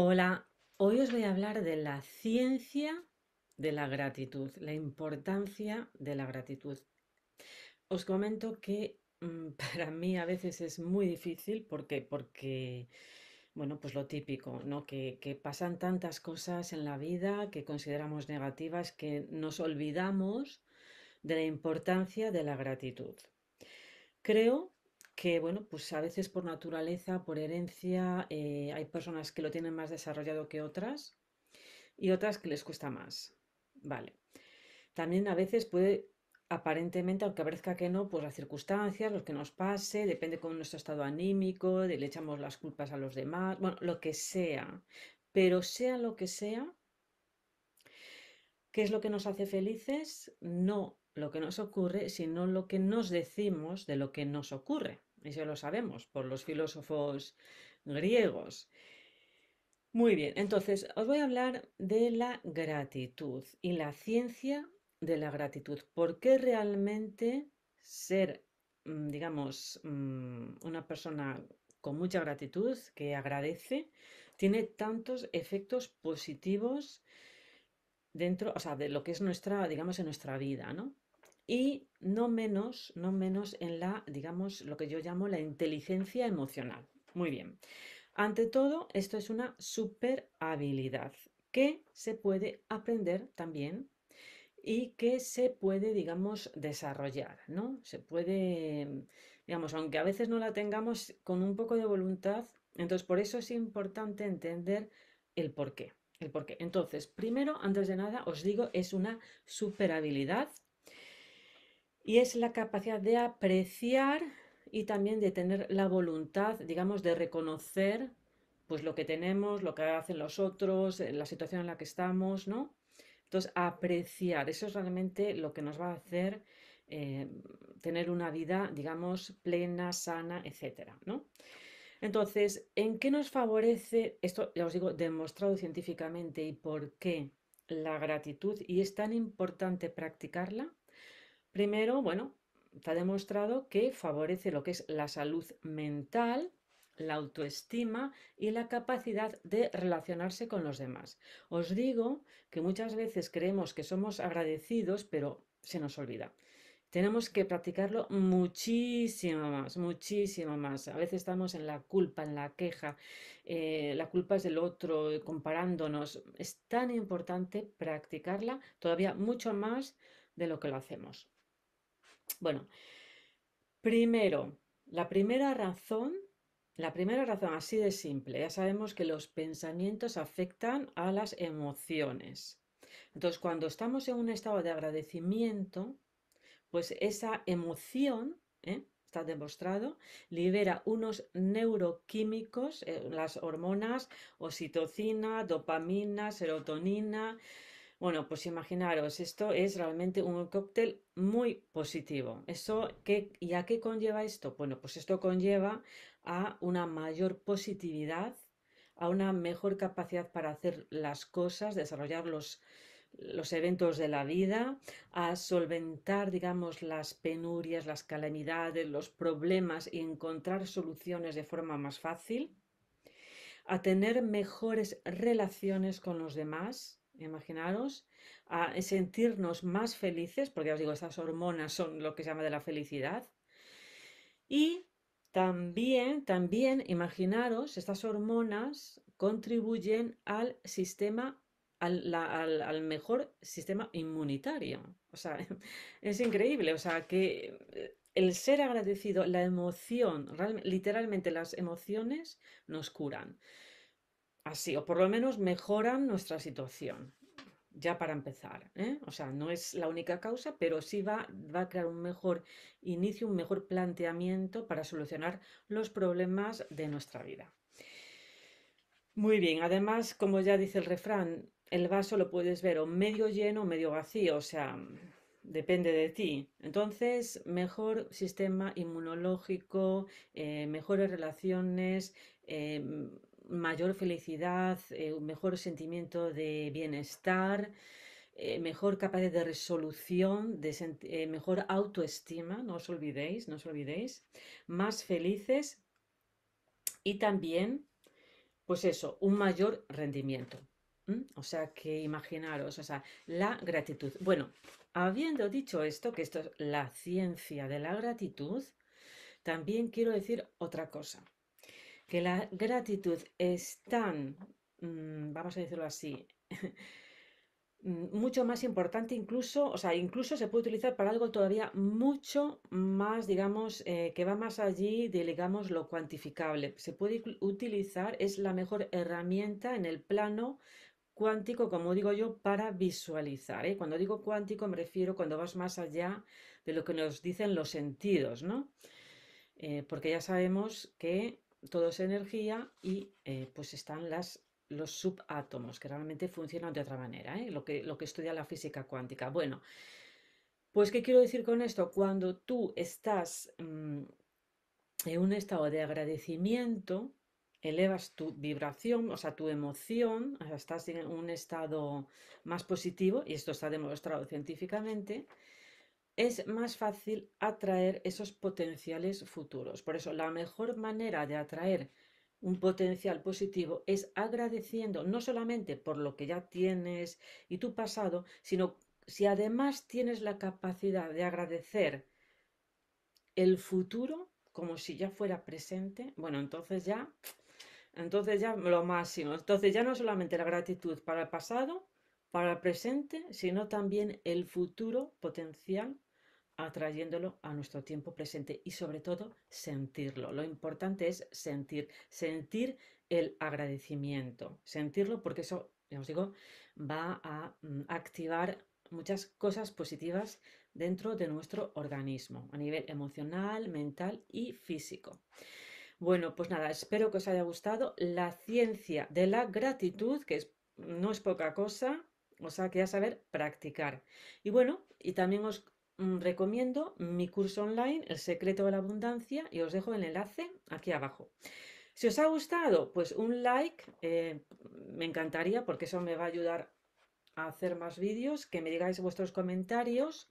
Hola, hoy os voy a hablar de la ciencia de la gratitud, la importancia de la gratitud. Os comento que mm, para mí a veces es muy difícil porque, porque bueno, pues lo típico, ¿no? Que, que pasan tantas cosas en la vida que consideramos negativas que nos olvidamos de la importancia de la gratitud. Creo que bueno, pues a veces por naturaleza, por herencia, eh, hay personas que lo tienen más desarrollado que otras y otras que les cuesta más. Vale. También a veces puede, aparentemente, aunque parezca que no, pues las circunstancias, lo que nos pase, depende con nuestro estado anímico, le echamos las culpas a los demás, bueno, lo que sea. Pero sea lo que sea, ¿qué es lo que nos hace felices? No lo que nos ocurre, sino lo que nos decimos de lo que nos ocurre. Eso lo sabemos por los filósofos griegos. Muy bien, entonces os voy a hablar de la gratitud y la ciencia de la gratitud. ¿Por qué realmente ser, mm, digamos, mm, una persona con mucha gratitud, que agradece, tiene tantos efectos positivos dentro, o sea, de lo que es nuestra, digamos, en nuestra vida, ¿no? y no menos, no menos en la, digamos, lo que yo llamo la inteligencia emocional. Muy bien. Ante todo, esto es una super habilidad que se puede aprender también y que se puede, digamos, desarrollar, ¿no? Se puede, mm, digamos, aunque a veces no la tengamos con un poco de voluntad, entonces por eso es importante entender el por qué. El Entonces, primero, antes de nada, os digo, es una super habilidad y es la capacidad de apreciar y también de tener la voluntad, digamos, de reconocer pues lo que tenemos, lo que hacen los otros, eh, la situación en la que estamos, ¿no? Entonces, apreciar, eso es realmente lo que nos va a hacer eh, tener una vida, digamos, plena, sana, etcétera, ¿no? Entonces, ¿en qué nos favorece? Esto ya os digo, demostrado científicamente y por qué la gratitud y es tan importante practicarla Primero, bueno, está demostrado que favorece lo que es la salud mental, la autoestima y la capacidad de relacionarse con los demás. Os digo que muchas veces creemos que somos agradecidos, pero se nos olvida. Tenemos que practicarlo muchísimo más, muchísimo más. A veces estamos en la culpa, en la queja, eh, la culpa es del otro, eh, comparándonos. Es tan importante practicarla todavía mucho más de lo que lo hacemos. Bueno, primero, la primera razón, la primera razón así de simple, ya sabemos que los pensamientos afectan a las emociones. Entonces, cuando estamos en un estado de agradecimiento, pues esa emoción, ¿eh? está demostrado, libera unos neuroquímicos, eh, las hormonas oxitocina, dopamina, serotonina, bueno, pues imaginaros, esto es realmente un cóctel muy positivo. Eso, ¿qué, ¿Y a qué conlleva esto? Bueno, pues esto conlleva a una mayor positividad, a una mejor capacidad para hacer las cosas, desarrollar los, los eventos de la vida, a solventar, digamos, las penurias, las calamidades, los problemas y encontrar soluciones de forma más fácil, a tener mejores relaciones con los demás imaginaros, a sentirnos más felices, porque ya os digo, estas hormonas son lo que se llama de la felicidad. Y también, también, imaginaros, estas hormonas contribuyen al sistema, al, al mejor sistema inmunitario. O sea, es increíble, o sea, que eh, el ser agradecido, la emoción, literalmente las emociones nos curan así, o por lo menos mejoran nuestra situación, ya para empezar. ¿eh? O sea, no es la única causa, pero sí va, va a crear un mejor inicio, un mejor planteamiento para solucionar los problemas de nuestra vida. Muy bien, además, como ya dice el refrán, el vaso lo puedes ver o medio lleno o medio vacío, o sea, depende de ti. Entonces, mejor sistema inmunológico, eh, mejores relaciones, eh, mayor felicidad, eh, un mejor sentimiento de bienestar, eh, mejor capacidad de resolución, de eh, mejor autoestima, no os olvidéis, no os olvidéis, más felices y también, pues eso, un mayor rendimiento. O sea que imaginaros, o sea, la gratitud. Bueno, habiendo dicho esto, que esto es la ciencia de la gratitud, también quiero decir otra cosa que la gratitud es tan, mm, vamos a decirlo así, mm, mucho más importante incluso, o sea, incluso se puede utilizar para algo todavía mucho más, digamos, eh, que va más allí de, lo cuantificable. Se puede utilizar, es la mejor herramienta en el plano cuántico, como digo yo, para visualizar. ¿eh? Cuando digo cuántico me refiero cuando vas más allá de lo que nos dicen los sentidos, ¿no? Eh, porque ya sabemos que todo es energía y eh, pues están las, los subátomos, que realmente funcionan de otra manera, ¿eh? lo, que, lo que estudia la física cuántica. Bueno, pues ¿qué quiero decir con esto? Cuando tú estás mm, en un estado de agradecimiento, elevas tu vibración, o sea, tu emoción, estás en un estado más positivo, y esto está demostrado científicamente, es más fácil atraer esos potenciales futuros. Por eso, la mejor manera de atraer un potencial positivo es agradeciendo no solamente por lo que ya tienes y tu pasado, sino si además tienes la capacidad de agradecer el futuro como si ya fuera presente, bueno, entonces ya, entonces ya lo máximo. Entonces ya no solamente la gratitud para el pasado, para el presente, sino también el futuro potencial atrayéndolo a nuestro tiempo presente y sobre todo sentirlo. Lo importante es sentir, sentir el agradecimiento, sentirlo porque eso, ya os digo, va a mm, activar muchas cosas positivas dentro de nuestro organismo, a nivel emocional, mental y físico. Bueno, pues nada, espero que os haya gustado la ciencia de la gratitud, que es, no es poca cosa, o sea, que ya saber practicar. Y bueno, y también os Mm, recomiendo mi curso online, El secreto de la abundancia, y os dejo el enlace aquí abajo. Si os ha gustado, pues un like, eh, me encantaría porque eso me va a ayudar a hacer más vídeos, que me digáis vuestros comentarios,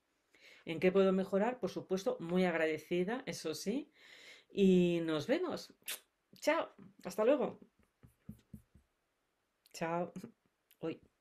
en qué puedo mejorar, por supuesto, muy agradecida, eso sí. Y nos vemos. Chao, hasta luego. Chao. hoy